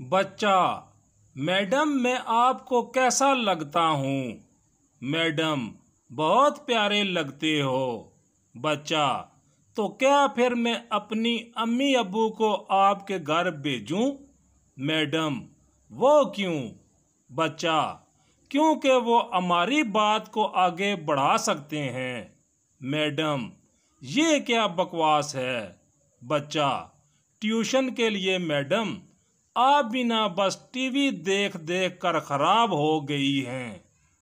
बच्चा मैडम मैं आपको कैसा लगता हूँ मैडम बहुत प्यारे लगते हो बच्चा तो क्या फिर मैं अपनी अम्मी अबू को आपके घर भेजूं? मैडम वो क्यों बच्चा क्योंकि वो हमारी बात को आगे बढ़ा सकते हैं मैडम ये क्या बकवास है बच्चा ट्यूशन के लिए मैडम आप बिना बस टीवी देख देख कर खराब हो गई हैं